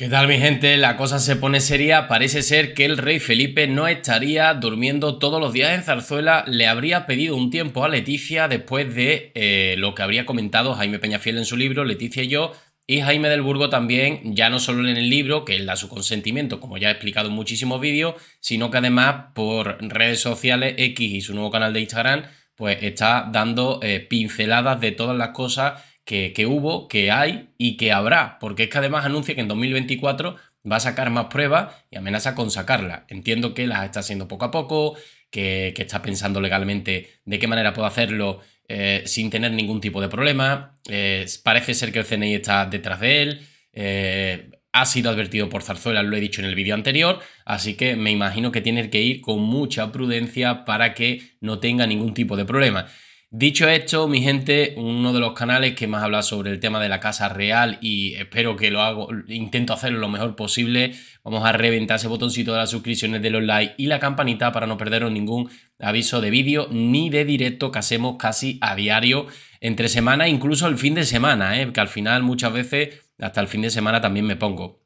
¿Qué tal mi gente? La cosa se pone seria. Parece ser que el rey Felipe no estaría durmiendo todos los días en Zarzuela. Le habría pedido un tiempo a Leticia después de eh, lo que habría comentado Jaime Peñafiel en su libro, Leticia y yo, y Jaime del Burgo también, ya no solo en el libro, que él da su consentimiento, como ya he explicado en muchísimos vídeos, sino que además por redes sociales X y su nuevo canal de Instagram, pues está dando eh, pinceladas de todas las cosas que, hubo, que hay y que habrá, porque es que además anuncia que en 2024 va a sacar más pruebas y amenaza con sacarlas. Entiendo que las está haciendo poco a poco, que, que está pensando legalmente de qué manera puede hacerlo eh, sin tener ningún tipo de problema. Eh, parece ser que el CNI está detrás de él. Eh, ha sido advertido por Zarzuela, lo he dicho en el vídeo anterior, así que me imagino que tiene que ir con mucha prudencia para que no tenga ningún tipo de problema. Dicho esto, mi gente, uno de los canales que más habla sobre el tema de la casa real y espero que lo hago, intento hacerlo lo mejor posible. Vamos a reventar ese botoncito de las suscripciones de los likes y la campanita para no perderos ningún aviso de vídeo ni de directo que hacemos casi a diario entre semana, incluso el fin de semana, ¿eh? que al final muchas veces hasta el fin de semana también me pongo.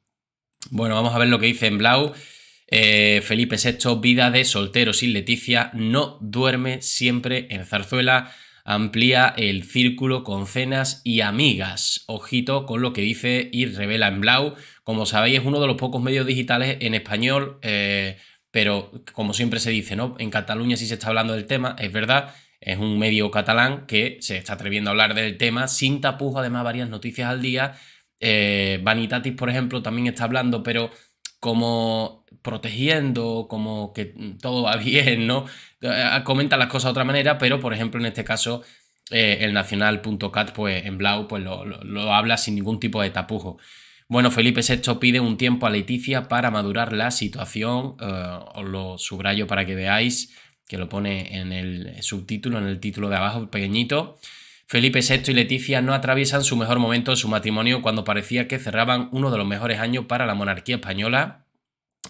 Bueno, vamos a ver lo que dice en Blau. Eh, Felipe VI, vida de soltero sin Leticia, no duerme siempre en Zarzuela, amplía el círculo con cenas y amigas. Ojito con lo que dice y revela en Blau. Como sabéis, es uno de los pocos medios digitales en español, eh, pero como siempre se dice, ¿no? En Cataluña sí se está hablando del tema, es verdad. Es un medio catalán que se está atreviendo a hablar del tema sin tapujo, además varias noticias al día. Eh, Vanitatis, por ejemplo, también está hablando, pero como protegiendo, como que todo va bien, ¿no? Eh, eh, comenta las cosas de otra manera, pero por ejemplo en este caso eh, el nacional.cat, pues en Blau, pues lo, habla sin ningún tipo de tapujo. Bueno, Felipe VI pide un tiempo a Leticia para madurar la situación, os lo subrayo para que veáis, que lo pone en el subtítulo, en el título de abajo, pequeñito. Felipe VI y Leticia no atraviesan su mejor momento de su matrimonio cuando parecía que cerraban uno de los mejores años para la monarquía española.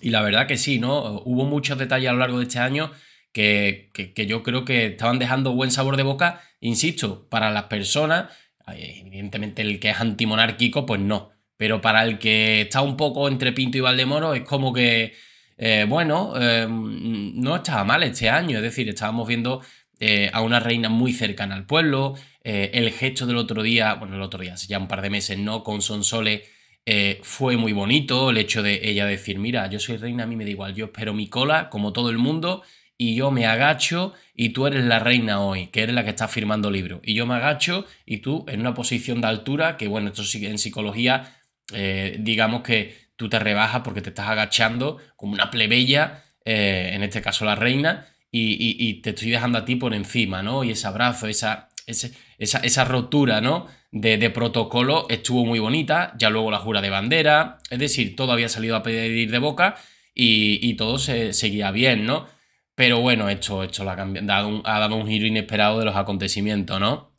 Y la verdad que sí, ¿no? Hubo muchos detalles a lo largo de este año que, yo creo que estaban dejando buen sabor de boca, insisto, para las personas. Eh, evidentemente el que es antimonárquico, pues no. Pero para el que está un poco entre Pinto y Valdemoro, es como que, eh, bueno, em, no estaba mal este año. Es decir, estábamos viendo eh, a una reina muy cercana al pueblo. el gesto del otro día, bueno, el otro día, ya un par de meses, ¿no? Con Sonsole eh, fue muy bonito el hecho de ella decir, mira, yo soy reina, a mí me da igual, yo espero mi cola, como todo el mundo, y yo me agacho y tú eres la reina hoy, que eres la que está firmando libro. Y yo me agacho y tú en una posición de altura, que bueno, esto sí en psicología, eh, digamos que tú te rebajas porque te estás agachando como una plebeya, eh, en este caso la reina, y, te estoy dejando a ti por encima, ¿no? Y ese abrazo, esa, esa, esa rotura, ¿no? de, protocolo estuvo muy bonita, ya luego la jura de bandera, es decir, todo había salido a pedir de boca y, todo se, seguía bien, ¿no? Pero bueno, esto, ha, dado un, ha dado un giro inesperado de los acontecimientos, ¿no?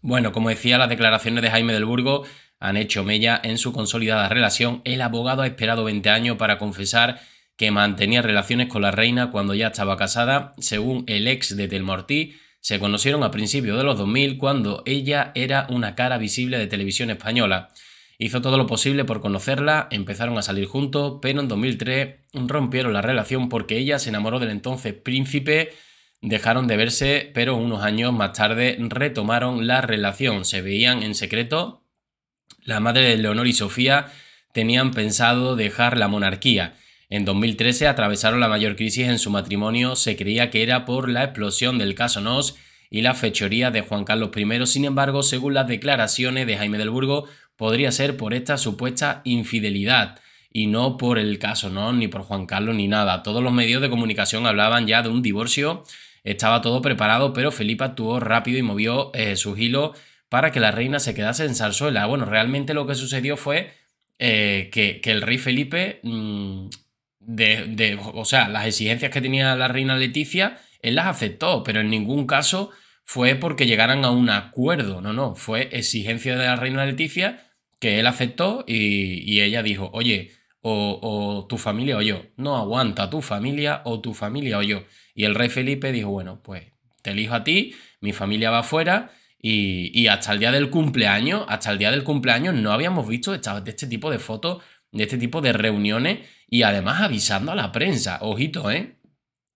Bueno, como decía, las declaraciones de Jaime del Burgo han hecho mella en su consolidada relación. El abogado ha esperado 20 años para confesar que mantenía relaciones con la reina cuando ya estaba casada, según el ex de Telmortí. Se conocieron a principios de los 2000 cuando ella era una cara visible de televisión española. Hizo todo lo posible por conocerla, empezaron a salir juntos, pero en 2003 rompieron la relación porque ella se enamoró del entonces príncipe, dejaron de verse, pero unos años más tarde retomaron la relación, se veían en secreto. La madre de Leonor y Sofía tenían pensado dejar la monarquía. En 2013 atravesaron la mayor crisis en su matrimonio, se creía que era por la explosión del caso Nos y la fechoría de Juan Carlos I, sin embargo, según las declaraciones de Jaime del Burgo, podría ser por esta supuesta infidelidad y no por el caso Nos ni por Juan Carlos ni nada. Todos los medios de comunicación hablaban ya de un divorcio, estaba todo preparado, pero Felipe actuó rápido y movió eh, su sus para que la reina se quedase en Zarzuela. Bueno, realmente lo que sucedió fue eh, que, el rey Felipe mm, de, o sea, las exigencias que tenía la reina Leticia, él las aceptó, pero en ningún caso fue porque llegaran a un acuerdo, no, no, fue exigencia de la reina Leticia que él aceptó y, ella dijo, oye, o, tu familia o yo, no aguanta tu familia o tu familia o yo. Y el rey Felipe dijo, bueno, pues te elijo a ti, mi familia va afuera y, hasta el día del cumpleaños, hasta el día del cumpleaños no habíamos visto de este tipo de fotos de este tipo de reuniones y además avisando a la prensa. Ojito, ¿eh?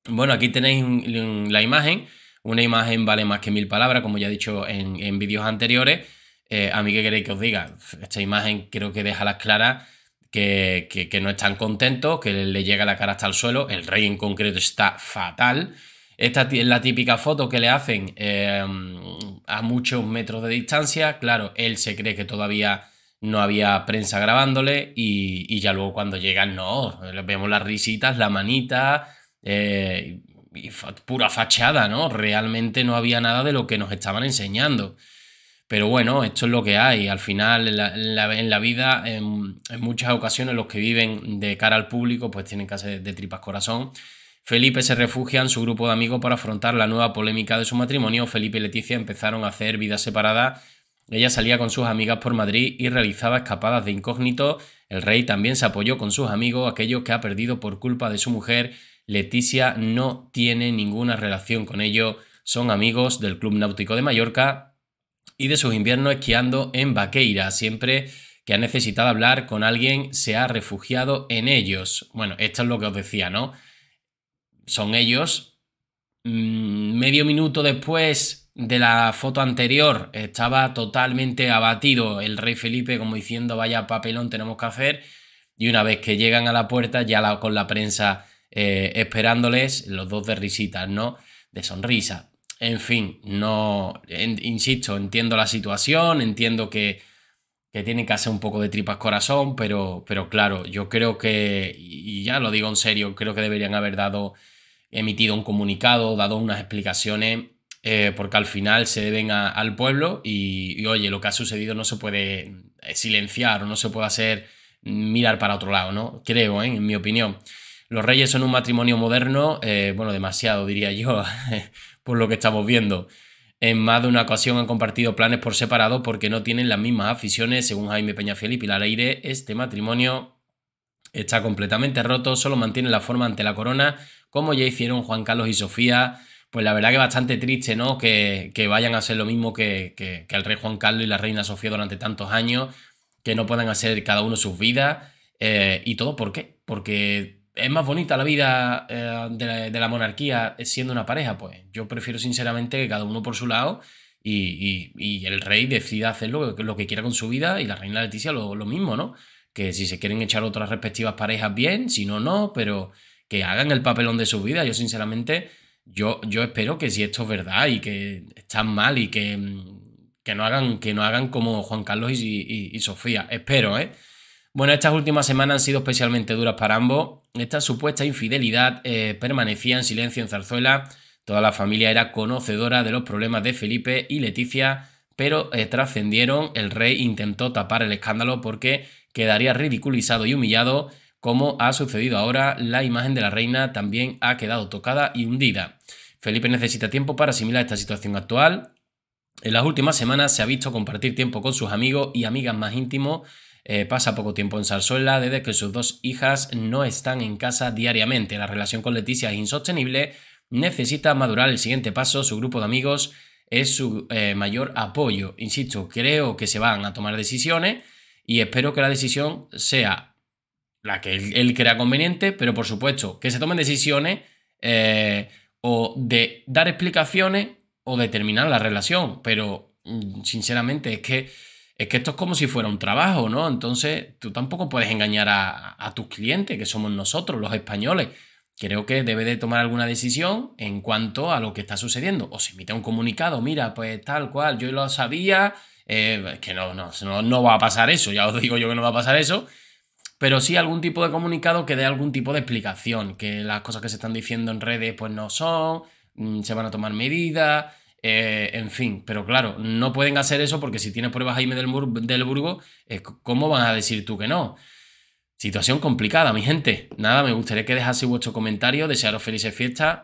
Bueno, aquí tenéis la imagen. Una imagen vale más que mil palabras, como ya he dicho en, vídeos anteriores. Eh, a mí, ¿qué queréis que os diga? Esta imagen creo que deja las claras que, no están contentos, que le llega la cara hasta el suelo. El rey en concreto está fatal. Esta es la típica foto que le hacen eh, a muchos metros de distancia. Claro, él se cree que todavía no había prensa grabándole y, ya luego cuando llegan, no, vemos las risitas, la manita, eh, y pura fachada, ¿no? Realmente no había nada de lo que nos estaban enseñando. Pero bueno, esto es lo que hay. Al final, en la, vida, en, muchas ocasiones los que viven de cara al público, pues tienen que hacer de tripas corazón. Felipe se refugia en su grupo de amigos para afrontar la nueva polémica de su matrimonio. Felipe y Leticia empezaron a hacer vida separada ella salía con sus amigas por Madrid y realizaba escapadas de incógnito. El rey también se apoyó con sus amigos, aquellos que ha perdido por culpa de su mujer. Leticia no tiene ninguna relación con ellos. Son amigos del Club Náutico de Mallorca y de sus inviernos esquiando en Vaqueira. Siempre que ha necesitado hablar con alguien, se ha refugiado en ellos. Bueno, esto es lo que os decía, ¿no? Son ellos. Mm, medio minuto después de la foto anterior estaba totalmente abatido el rey Felipe como diciendo vaya papelón tenemos que hacer y una vez que llegan a la puerta ya con la prensa eh, esperándoles los dos de risitas, ¿no? De sonrisa. En fin, no, insisto, entiendo la situación, entiendo que, que tienen que hacer un poco de tripas corazón, pero, pero claro, yo creo que, y ya lo digo en serio, creo que deberían haber dado, emitido un comunicado, dado unas explicaciones eh, porque al final se deben al pueblo y, oye, lo que ha sucedido no se puede eh, silenciar o no se puede hacer mirar para otro lado, ¿no? Creo, ¿eh? en mi opinión. Los reyes son un matrimonio moderno, bueno, demasiado diría yo, por lo que estamos viendo. En más de una ocasión han compartido planes por separado porque no tienen las mismas aficiones, según Jaime Peña Felipe y Pilar Aire. Este matrimonio está completamente roto, solo mantiene la forma ante la corona, como ya hicieron Juan Carlos y Sofía, pues la verdad que bastante triste, ¿no? Que, que vayan a hacer lo mismo que, que, el rey Juan Carlos y la reina Sofía durante tantos años, que no puedan hacer cada uno sus vidas. Eh, ¿Y todo por qué? Porque es más bonita la vida eh, de, la, monarquía siendo una pareja. Pues yo prefiero sinceramente que cada uno por su lado y, y, el rey decida hacer lo, lo, que quiera con su vida y la reina Leticia lo, lo mismo, ¿no? Que si se quieren echar otras respectivas parejas, bien, si no, no, pero que hagan el papelón de su vida. Yo sinceramente yo, espero que si esto es verdad y que están mal y que, mm, no, hagan, que no hagan como Juan Carlos y, Sofía. Espero, ¿eh? Bueno, estas últimas semanas han sido especialmente duras para ambos. Esta supuesta infidelidad eh, permanecía en silencio en Zarzuela. Toda la familia era conocedora de los problemas de Felipe y Leticia, pero eh, trascendieron. El rey intentó tapar el escándalo porque quedaría ridiculizado y humillado como ha sucedido ahora, la imagen de la reina también ha quedado tocada y hundida. Felipe necesita tiempo para asimilar esta situación actual. En las últimas semanas se ha visto compartir tiempo con sus amigos y amigas más íntimos. Eh, pasa poco tiempo en Sarsuela desde que sus dos hijas no están en casa diariamente. La relación con Leticia es insostenible. Necesita madurar el siguiente paso. Su grupo de amigos es su eh, mayor apoyo. Insisto, creo que se van a tomar decisiones y espero que la decisión sea la que él, crea conveniente, pero por supuesto, que se tomen decisiones eh, o de dar explicaciones o de terminar la relación. Pero, mm, sinceramente, es que, es que esto es como si fuera un trabajo, ¿no? Entonces, tú tampoco puedes engañar a, tus clientes, que somos nosotros, los españoles. Creo que debe de tomar alguna decisión en cuanto a lo que está sucediendo. O se emite un comunicado, mira, pues tal cual, yo lo sabía, eh, es que no, no, no, no va a pasar eso, ya os digo yo que no va a pasar eso pero sí algún tipo de comunicado que dé algún tipo de explicación, que las cosas que se están diciendo en redes pues no son, mm, se van a tomar medidas, eh, en fin, pero claro, no pueden hacer eso porque si tienes pruebas Jaime del, Burgo, ¿cómo van a decir tú que no? Situación complicada, mi gente. Nada, me gustaría que dejaseis vuestro comentario, desearos felices fiestas.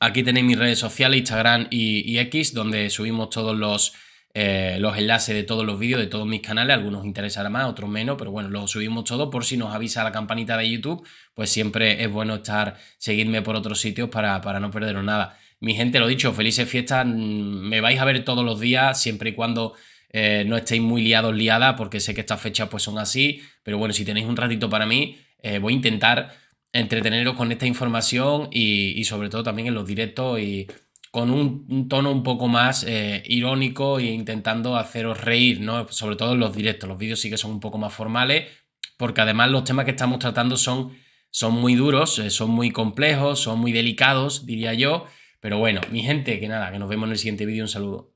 Aquí tenéis mis redes sociales, Instagram y X, donde subimos todos los eh, los enlaces de todos los vídeos de todos mis canales, algunos interesará más, otros menos, pero bueno, los subimos todos por si nos avisa la campanita de YouTube, pues siempre es bueno estar, seguirme por otros sitios para, para no perderos nada. Mi gente, lo dicho, felices fiestas, mm, me vais a ver todos los días, siempre y cuando eh, no estéis muy liados, liadas, porque sé que estas fechas pues son así, pero bueno, si tenéis un ratito para mí, eh, voy a intentar entreteneros con esta información y, y sobre todo también en los directos y con un, tono un poco más eh, irónico e intentando haceros reír, ¿no? Sobre todo en los directos. Los vídeos sí que son un poco más formales, porque además los temas que estamos tratando son, son muy duros, eh, son muy complejos, son muy delicados, diría yo. Pero bueno, mi gente, que nada, que nos vemos en el siguiente vídeo. Un saludo.